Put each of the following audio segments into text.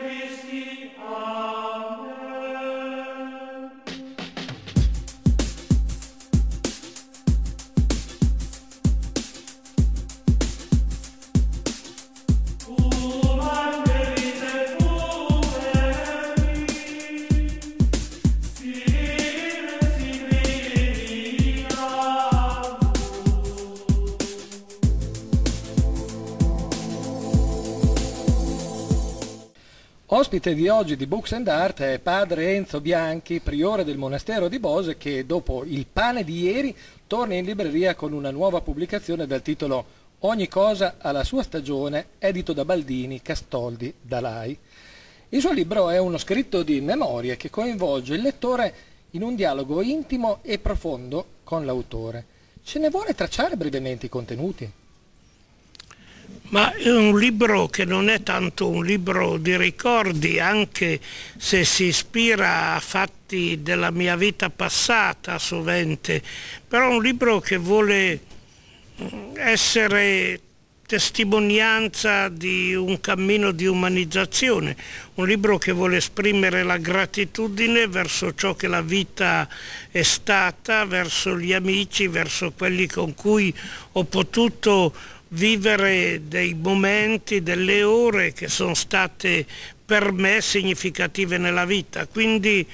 Christi L'ospite di oggi di Books and Art è padre Enzo Bianchi, priore del monastero di Bose, che dopo il pane di ieri torna in libreria con una nuova pubblicazione dal titolo Ogni cosa alla sua stagione, edito da Baldini, Castoldi, Dalai. Il suo libro è uno scritto di memorie che coinvolge il lettore in un dialogo intimo e profondo con l'autore. Ce ne vuole tracciare brevemente i contenuti? ma è un libro che non è tanto un libro di ricordi, anche se si ispira a fatti della mia vita passata sovente, però è un libro che vuole mm, essere testimonianza di un cammino di umanizzazione, un libro che vuole esprimere la gratitudine verso ciò che la vita è stata, verso gli amici, verso quelli con cui ho potuto vivere dei momenti, delle ore che sono state per me significative nella vita. Quindi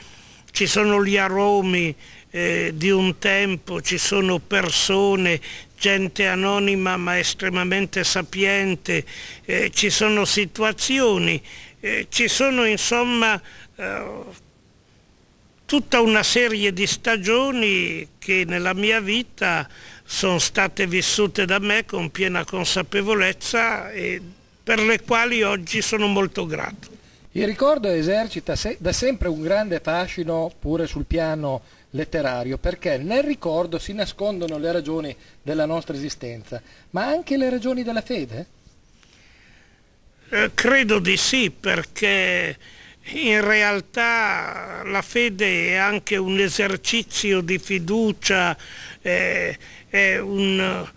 ci sono gli aromi eh, di un tempo, ci sono persone, gente anonima ma estremamente sapiente, eh, ci sono situazioni, eh, ci sono insomma eh, tutta una serie di stagioni che nella mia vita sono state vissute da me con piena consapevolezza e per le quali oggi sono molto grato. Il ricordo esercita se da sempre un grande fascino pure sul piano letterario perché nel ricordo si nascondono le ragioni della nostra esistenza, ma anche le ragioni della fede? Eh, credo di sì perché in realtà la fede è anche un esercizio di fiducia, è, è un,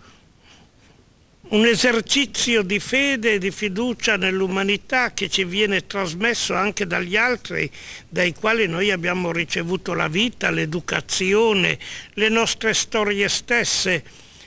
un esercizio di fede e di fiducia nell'umanità che ci viene trasmesso anche dagli altri, dai quali noi abbiamo ricevuto la vita, l'educazione, le nostre storie stesse.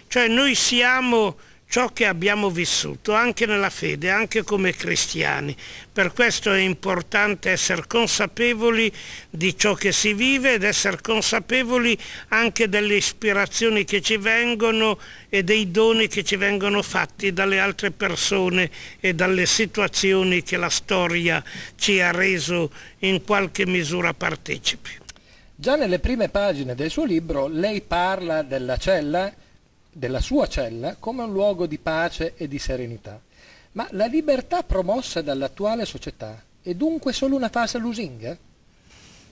Cioè noi siamo ciò che abbiamo vissuto anche nella fede, anche come cristiani. Per questo è importante essere consapevoli di ciò che si vive ed essere consapevoli anche delle ispirazioni che ci vengono e dei doni che ci vengono fatti dalle altre persone e dalle situazioni che la storia ci ha reso in qualche misura partecipi. Già nelle prime pagine del suo libro lei parla della cella della sua cella come un luogo di pace e di serenità. Ma la libertà promossa dall'attuale società è dunque solo una fase lusinga?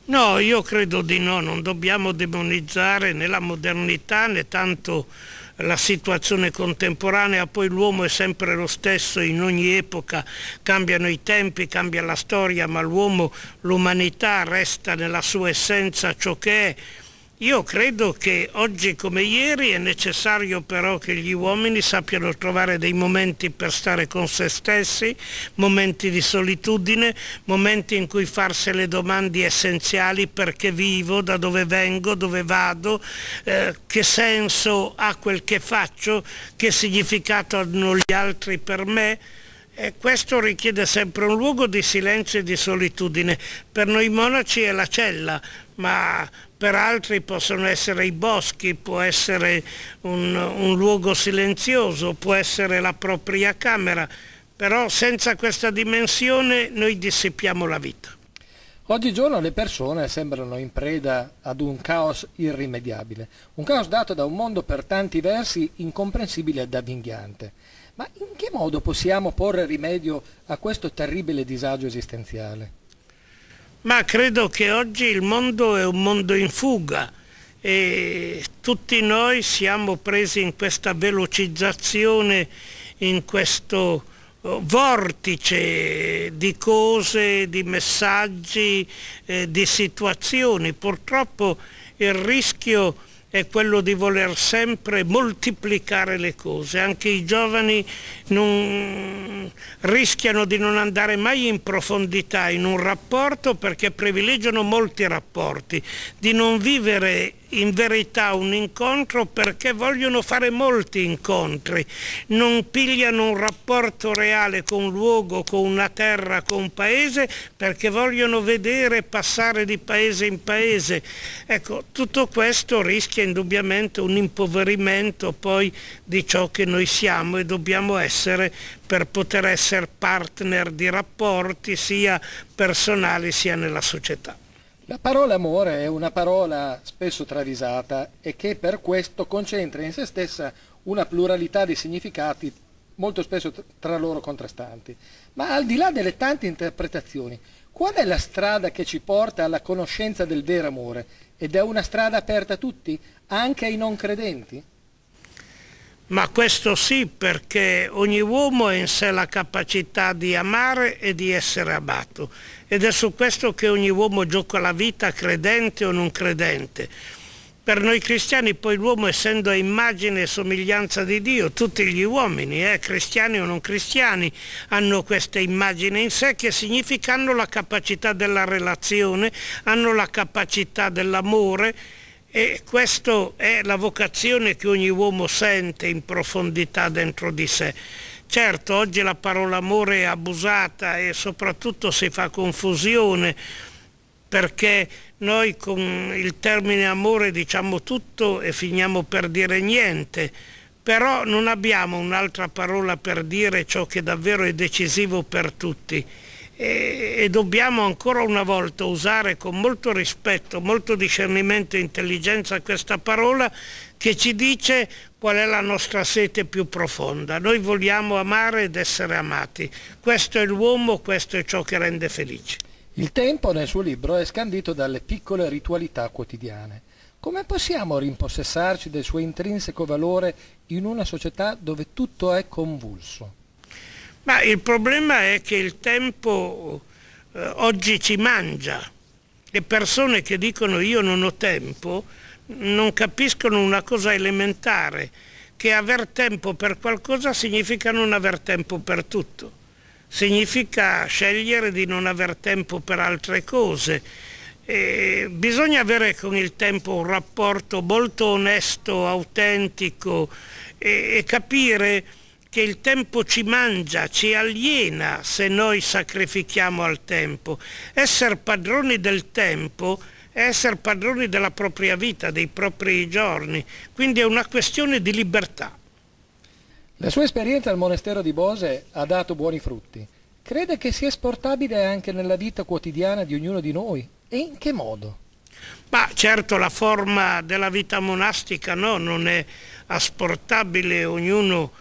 No, io credo di no, non dobbiamo demonizzare né la modernità né tanto la situazione contemporanea, poi l'uomo è sempre lo stesso in ogni epoca, cambiano i tempi, cambia la storia, ma l'uomo, l'umanità resta nella sua essenza ciò che è io credo che oggi come ieri è necessario però che gli uomini sappiano trovare dei momenti per stare con se stessi, momenti di solitudine, momenti in cui farsi le domande essenziali perché vivo, da dove vengo, dove vado, eh, che senso ha quel che faccio, che significato hanno gli altri per me. E questo richiede sempre un luogo di silenzio e di solitudine. Per noi monaci è la cella, ma per altri possono essere i boschi, può essere un, un luogo silenzioso, può essere la propria camera, però senza questa dimensione noi dissipiamo la vita. Oggigiorno le persone sembrano in preda ad un caos irrimediabile, un caos dato da un mondo per tanti versi incomprensibile ed avvinghiante. Ma in che modo possiamo porre rimedio a questo terribile disagio esistenziale? ma credo che oggi il mondo è un mondo in fuga e tutti noi siamo presi in questa velocizzazione, in questo eh, vortice di cose, di messaggi, eh, di situazioni. Purtroppo il rischio è quello di voler sempre moltiplicare le cose, anche i giovani non, rischiano di non andare mai in profondità in un rapporto perché privilegiano molti rapporti, di non vivere in verità un incontro perché vogliono fare molti incontri, non pigliano un rapporto reale con un luogo, con una terra, con un paese, perché vogliono vedere passare di paese in paese. Ecco, tutto questo rischia indubbiamente un impoverimento poi di ciò che noi siamo e dobbiamo essere per poter essere partner di rapporti sia personali sia nella società. La parola amore è una parola spesso travisata e che per questo concentra in se stessa una pluralità di significati molto spesso tra loro contrastanti. Ma al di là delle tante interpretazioni, qual è la strada che ci porta alla conoscenza del vero amore? Ed è una strada aperta a tutti, anche ai non credenti? ma questo sì perché ogni uomo ha in sé la capacità di amare e di essere amato ed è su questo che ogni uomo gioca la vita credente o non credente. Per noi cristiani poi l'uomo essendo a immagine e somiglianza di Dio, tutti gli uomini, eh, cristiani o non cristiani, hanno questa immagine in sé che significa hanno la capacità della relazione, hanno la capacità dell'amore e questa è la vocazione che ogni uomo sente in profondità dentro di sé. Certo, oggi la parola amore è abusata e soprattutto si fa confusione perché noi con il termine amore diciamo tutto e finiamo per dire niente, però non abbiamo un'altra parola per dire ciò che davvero è decisivo per tutti e, e dobbiamo ancora una volta usare con molto rispetto, molto discernimento e intelligenza questa parola che ci dice qual è la nostra sete più profonda. Noi vogliamo amare ed essere amati. Questo è l'uomo, questo è ciò che rende felice. Il tempo nel suo libro è scandito dalle piccole ritualità quotidiane. Come possiamo rimpossessarci del suo intrinseco valore in una società dove tutto è convulso? Ma il problema è che il tempo eh, oggi ci mangia. Le persone che dicono io non ho tempo non capiscono una cosa elementare, che aver tempo per qualcosa significa non aver tempo per tutto, significa scegliere di non aver tempo per altre cose. E bisogna avere con il tempo un rapporto molto onesto, autentico e, e capire che il tempo ci mangia, ci aliena se noi sacrifichiamo al tempo. Essere padroni del tempo è essere padroni della propria vita, dei propri giorni, quindi è una questione di libertà. La sua esperienza al monastero di Bose ha dato buoni frutti. Crede che sia esportabile anche nella vita quotidiana di ognuno di noi? E in che modo? Ma certo la forma della vita monastica no, non è asportabile, ognuno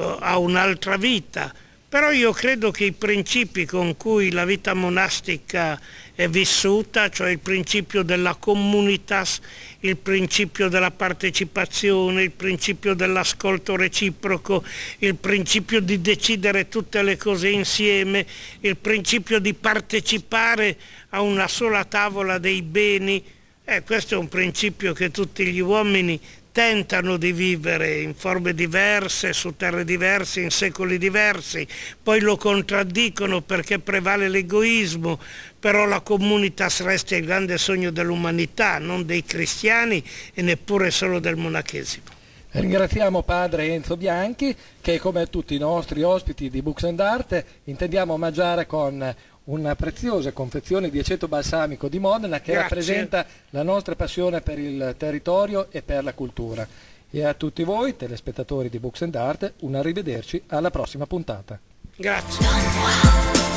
eh, a un'altra vita, però io credo che i principi con cui la vita monastica è vissuta, cioè il principio della comunitas, il principio della partecipazione, il principio dell'ascolto reciproco, il principio di decidere tutte le cose insieme, il principio di partecipare a una sola tavola dei beni, eh, questo è un principio che tutti gli uomini tentano di vivere in forme diverse, su terre diverse, in secoli diversi, poi lo contraddicono perché prevale l'egoismo, però la comunitas resta il grande sogno dell'umanità, non dei cristiani e neppure solo del monachesimo. Ringraziamo padre Enzo Bianchi che come tutti i nostri ospiti di Books and Art intendiamo omaggiare con una preziosa confezione di aceto balsamico di Modena che Grazie. rappresenta la nostra passione per il territorio e per la cultura. E a tutti voi, telespettatori di Books and Art, un arrivederci alla prossima puntata. Grazie.